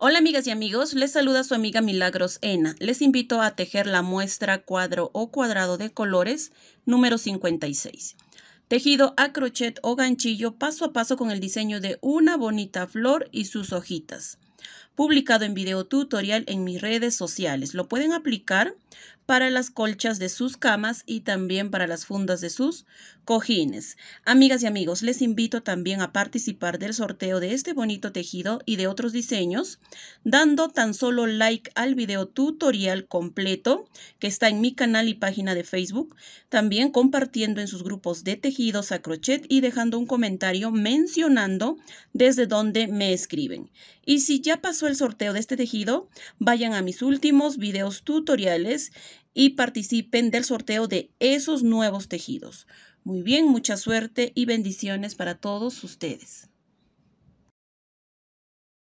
Hola amigas y amigos, les saluda su amiga Milagros Ena. Les invito a tejer la muestra cuadro o cuadrado de colores número 56. Tejido a crochet o ganchillo paso a paso con el diseño de una bonita flor y sus hojitas publicado en video tutorial en mis redes sociales. Lo pueden aplicar para las colchas de sus camas y también para las fundas de sus cojines. Amigas y amigos, les invito también a participar del sorteo de este bonito tejido y de otros diseños, dando tan solo like al video tutorial completo que está en mi canal y página de Facebook, también compartiendo en sus grupos de tejidos a crochet y dejando un comentario mencionando desde dónde me escriben. Y si ya el sorteo de este tejido, vayan a mis últimos videos tutoriales y participen del sorteo de esos nuevos tejidos. Muy bien, mucha suerte y bendiciones para todos ustedes.